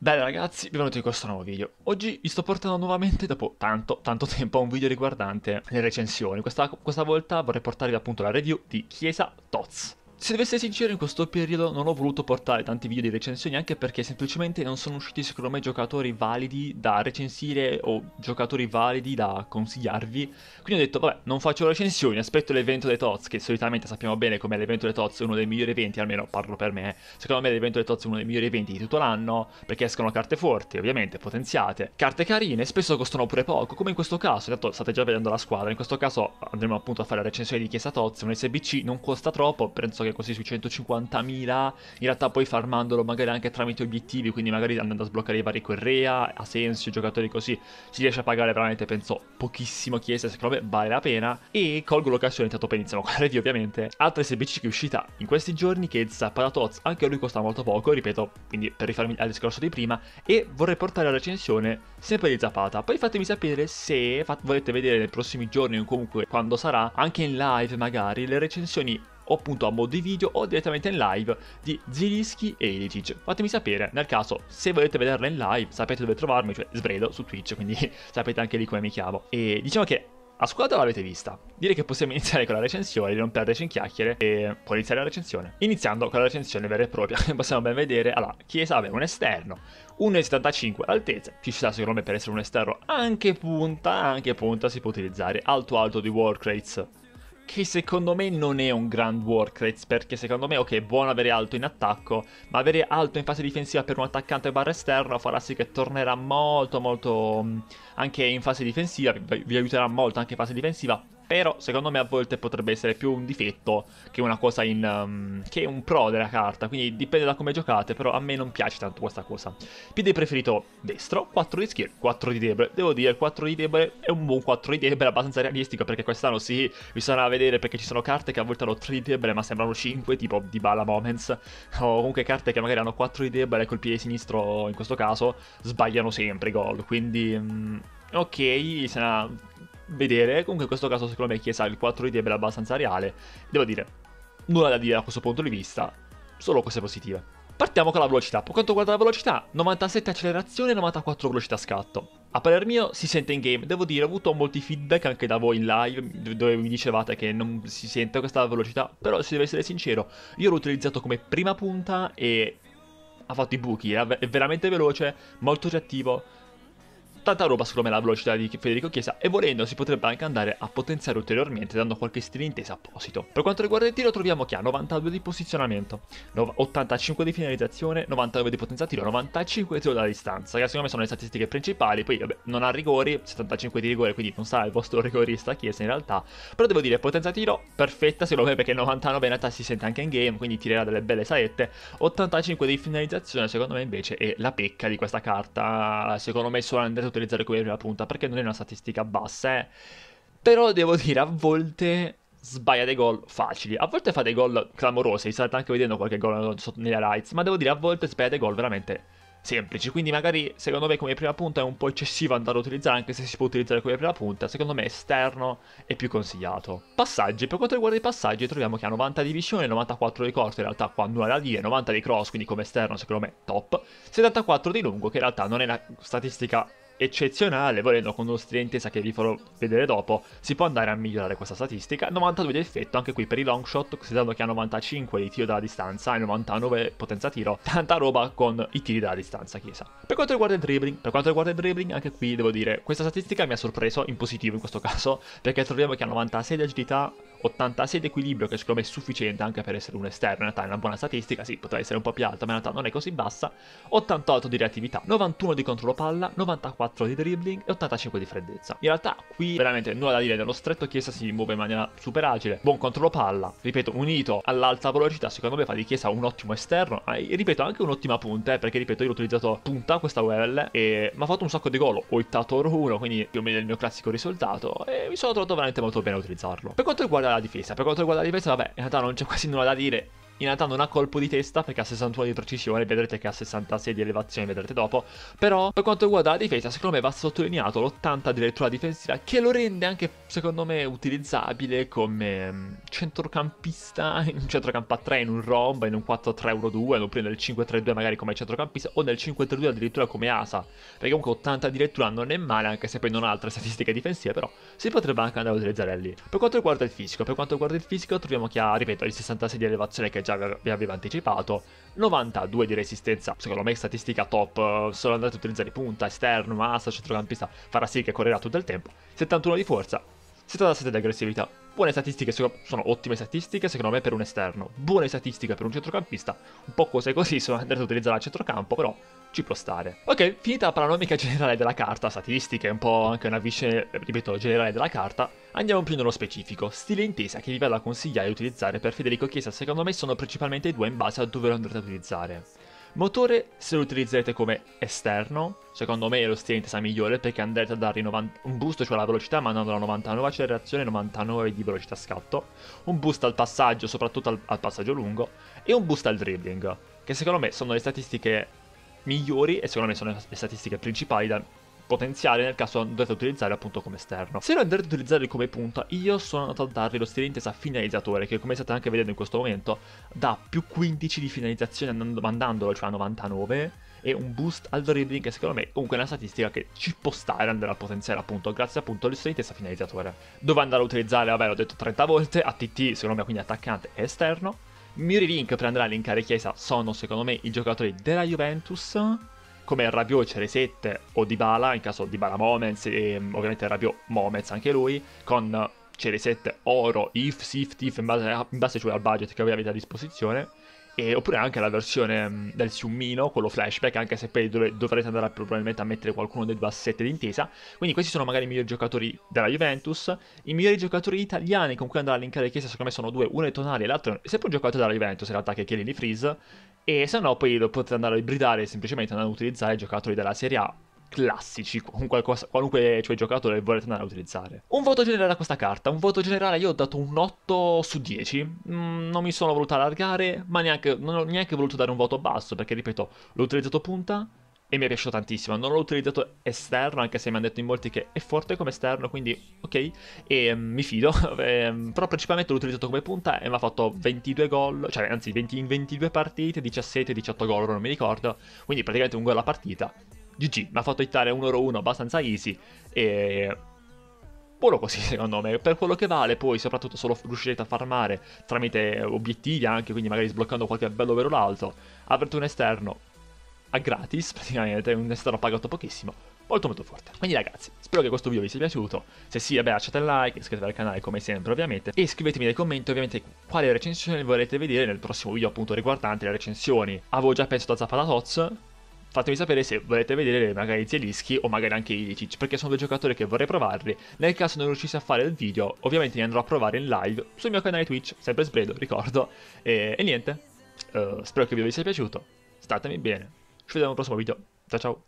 Bella ragazzi, benvenuti in questo nuovo video. Oggi vi sto portando nuovamente dopo tanto, tanto tempo a un video riguardante le recensioni. Questa, questa volta vorrei portarvi appunto la review di Chiesa Toz. Se devo essere sincero, in questo periodo non ho voluto portare tanti video di recensioni anche perché semplicemente non sono usciti secondo me giocatori validi da recensire o giocatori validi da consigliarvi. Quindi ho detto, vabbè, non faccio recensioni, aspetto l'evento dei Tots, che solitamente sappiamo bene come l'evento dei Tots è uno dei migliori eventi, almeno parlo per me. Eh. Secondo me l'evento dei Tots è uno dei migliori eventi di tutto l'anno, perché escono carte forti, ovviamente, potenziate. Carte carine, spesso costano pure poco, come in questo caso, intanto state già vedendo la squadra, in questo caso andremo appunto a fare la recensione di Chiesa Tots, un SBC, non costa troppo, penso che che così sui 150.000, in realtà poi farmandolo magari anche tramite obiettivi, quindi magari andando a sbloccare i vari Correa, Asensio, giocatori così, si riesce a pagare veramente, penso, pochissimo chiesa, secondo me vale la pena. E colgo l'occasione, intanto per iniziamo con la review ovviamente, altre SBC che è uscita in questi giorni, che è Zapparatoz, anche lui costa molto poco, ripeto, quindi per rifarmi al discorso di prima, e vorrei portare la recensione sempre di Zapata, poi fatemi sapere se volete vedere nei prossimi giorni o comunque quando sarà, anche in live magari, le recensioni o appunto a modo di video o direttamente in live di Zilischi e Elitic. Fatemi sapere, nel caso, se volete vederla in live, sapete dove trovarmi, cioè Sbredo su Twitch, quindi sapete anche lì come mi chiamo. E diciamo che a squadra l'avete vista. Direi che possiamo iniziare con la recensione, non perderci in chiacchiere e poi iniziare la recensione. Iniziando con la recensione vera e propria, possiamo ben vedere, allora, Chiesa aveva un esterno, 1,75 l'altezza, ci sta secondo me per essere un esterno anche punta, anche punta si può utilizzare, alto alto di Warcrates, che secondo me non è un grand Warcraft, perché secondo me, ok, è buono avere alto in attacco, ma avere alto in fase difensiva per un attaccante barra esterno farà sì che tornerà molto molto mm, anche in fase difensiva, vi aiuterà molto anche in fase difensiva, però secondo me a volte potrebbe essere più un difetto che una cosa in... Um, che un pro della carta, quindi dipende da come giocate, però a me non piace tanto questa cosa. Piede preferito destro, 4 di skill, 4 di debole. Devo dire, 4 di debole è un buon 4 di debole, abbastanza realistico, perché quest'anno sì, bisogna vedere perché ci sono carte che a volte hanno 3 di debole ma sembrano 5, tipo di Bala Moments, o comunque carte che magari hanno 4 di debole col piede sinistro in questo caso, sbagliano sempre i gol, quindi... Um, ok, se vedere. Comunque in questo caso secondo me Chiesa il 4 di Debra è abbastanza reale. Devo dire, nulla da dire da questo punto di vista, solo cose positive. Partiamo con la velocità. Per quanto riguarda la velocità, 97 accelerazione e 94 velocità scatto. A parer mio si sente in game, devo dire, ho avuto molti feedback anche da voi in live dove mi dicevate che non si sente questa velocità, però se devo essere sincero, io l'ho utilizzato come prima punta e ha fatto i buchi, è veramente veloce, molto reattivo tanta roba secondo me la velocità di Federico Chiesa e volendo si potrebbe anche andare a potenziare ulteriormente dando qualche stile intesa apposito. Per quanto riguarda il tiro troviamo che ha 92 di posizionamento, 85 di finalizzazione, 99 di potenza tiro, 95 di tiro da distanza, che secondo me sono le statistiche principali, poi vabbè, non ha rigori, 75 di rigore, quindi non sarà il vostro rigorista Chiesa in realtà, però devo dire potenza tiro perfetta secondo me perché 99 in realtà si sente anche in game, quindi tirerà delle belle saette, 85 di finalizzazione secondo me invece è la pecca di questa carta, secondo me solo andare tutto utilizzare come prima punta perché non è una statistica bassa, eh. Però devo dire, a volte sbaglia dei gol facili. A volte fa dei gol clamorosi, state anche vedendo qualche gol nelle highlights, ma devo dire, a volte sbaglia dei gol veramente semplici. Quindi magari, secondo me, come prima punta è un po' eccessivo andare a utilizzare, anche se si può utilizzare come prima punta. Secondo me esterno è più consigliato. Passaggi. Per quanto riguarda i passaggi, troviamo che ha 90 di visione, 94 di corte. in realtà qua nulla da dire, 90 di cross, quindi come esterno secondo me top. 74 di lungo, che in realtà non è una statistica eccezionale, volendo con uno strilentesa che vi farò vedere dopo, si può andare a migliorare questa statistica. 92 di effetto anche qui per i long shot, considerando che ha 95 di tiro dalla distanza e 99 potenza tiro, tanta roba con i tiri dalla distanza, chiesa. Per quanto riguarda il dribbling, per quanto riguarda il dribbling, anche qui devo dire, questa statistica mi ha sorpreso in positivo in questo caso, perché troviamo che ha 96 di agilità, 86 di equilibrio che secondo me è sufficiente anche per essere un esterno, in realtà è una buona statistica, sì, potrebbe essere un po' più alta, ma in realtà non è così bassa, 88 di reattività, 91 di controllo palla, 94 di dribbling e 85 di freddezza. In realtà qui veramente nulla da dire, nello stretto Chiesa si muove in maniera super agile, buon controllo palla, ripeto, unito all'alta velocità, secondo me fa di Chiesa un ottimo esterno, ma ripeto anche un'ottima punta, eh, perché ripeto io l'ho utilizzato punta questa UL e mi ha fatto un sacco di gol, ho hittato oro 1, quindi più o meno il mio classico risultato e mi sono trovato veramente molto bene a utilizzarlo. Per quanto riguarda riguarda la difesa. Per quanto riguarda la difesa, vabbè, in realtà non c'è quasi nulla da dire in realtà non ha colpo di testa perché ha 61 di precisione, vedrete che ha 66 di elevazione, vedrete dopo, però per quanto riguarda la difesa secondo me va sottolineato l'80 di lettura difensiva che lo rende anche secondo me utilizzabile come mm, centrocampista, in un centrocampo a 3, in un romba, in un 4-3-1-2, lo prende nel 5-3-2 magari come centrocampista o nel 5-3-2 addirittura come asa, perché comunque 80 di lettura non è male anche se poi non ha altre statistiche difensive, però si potrebbe anche andare a utilizzare lì. Per quanto riguarda il fisico, per quanto riguarda il fisico troviamo che ha, ripeto, il 66 di elevazione che è già vi avevo anticipato. 92 di resistenza, secondo me statistica top, solo andate a utilizzare punta, esterno, massa, centrocampista, farà sì che correrà tutto il tempo. 71 di forza, siete dalla sete di aggressività. Buone statistiche, sono ottime statistiche secondo me per un esterno, buone statistiche per un centrocampista, un po' cose così sono andato a utilizzare al centrocampo, però ci può stare. Ok, finita la panoramica generale della carta, statistiche, un po' anche una visione, ripeto, generale della carta, andiamo più nello specifico. Stile intesa che livello vado consigliare di utilizzare per Federico Chiesa secondo me sono principalmente due in base a dove lo andrete a utilizzare. Motore, se lo utilizzerete come esterno, secondo me è lo stilinitesa migliore perché andrete a dargli un boost, cioè la velocità, mandando la 99 accelerazione e 99 di velocità scatto, un boost al passaggio, soprattutto al, al passaggio lungo, e un boost al dribbling, che secondo me sono le statistiche migliori e secondo me sono le statistiche principali da, potenziale nel caso andrete a utilizzare appunto come esterno. Se lo andrete ad utilizzare come punta, io sono andato a dargli lo stile intesa finalizzatore, che come state anche vedendo in questo momento, dà più 15 di finalizzazione andando, mandandolo, cioè a 99, e un boost al dribbling che secondo me comunque è una statistica che ci può stare andare a potenziare appunto grazie appunto allo stile finalizzatore. Dove andare a utilizzare, vabbè l'ho detto 30 volte, ATT secondo me quindi attaccante esterno. Muri Link per andare a linkare Chiesa sono secondo me i giocatori della Juventus come Rabiot e Ceresette o Dybala, in caso Dybala Moments e ehm, ovviamente Rabiot Moments anche lui, con Ceresette Oro, If, Sift, If, in base, in base cioè al budget che avete a disposizione, e, oppure anche la versione mm, del Siumino, quello flashback, anche se poi dov- dovrete andare a, probabilmente a mettere qualcuno dei due assetti d'intesa. Quindi questi sono magari i migliori giocatori della Juventus. I migliori giocatori italiani con cui andare a linkare le Chiesa, secondo me sono due, uno è Tonali e l'altro è sempre un giocatore della Juventus in realtà che è Chiellini Freeze, e se no poi lo potete andare a ibridare semplicemente andando a utilizzare giocatori della serie A classici, qualcosa, qualunque cioè, giocatore volete andare a utilizzare. Un voto generale a questa carta, un voto generale io ho dato un 8 su 10, mm, non mi sono voluto allargare, ma neanche, non ho neanche voluto dare un voto basso, perché ripeto, l'ho utilizzato punta, e mi è piaciuto tantissimo. Non l'ho utilizzato esterno, anche se mi hanno detto in molti che è forte come esterno, quindi ok, e um, mi fido. Ehm, però principalmente l'ho utilizzato come punta e mi ha fatto 22 gol, cioè anzi 20, in 22 partite, 17-18 gol, non mi ricordo. Quindi praticamente un gol a partita. GG, mi ha fatto hittare 1-1 abbastanza easy e... Buono così secondo me, per quello che vale poi soprattutto se riuscirete a farmare tramite obiettivi anche, quindi magari sbloccando qualche bello vero l'alto. Aperto un esterno, a gratis, praticamente, è stato pagato pochissimo. Molto molto forte. Quindi ragazzi, spero che questo video vi sia piaciuto. Se sì, vabbè, lasciate il like, iscrivetevi al canale come sempre ovviamente. E scrivetemi nei commenti ovviamente quale recensione volete vedere nel prossimo video appunto riguardante le recensioni. Avevo già pensato a Zappalatoz. fatemi sapere se volete vedere magari Zielischi o magari anche Ilicic, perché sono due giocatori che vorrei provarli. Nel caso non riuscissi a fare il video, ovviamente li andrò a provare in live sul mio canale Twitch, sempre Sbredo, ricordo. E, e niente, uh, spero che il video vi sia piaciuto, statemi bene. Yo te en un próximo vídeo. Chao, chao.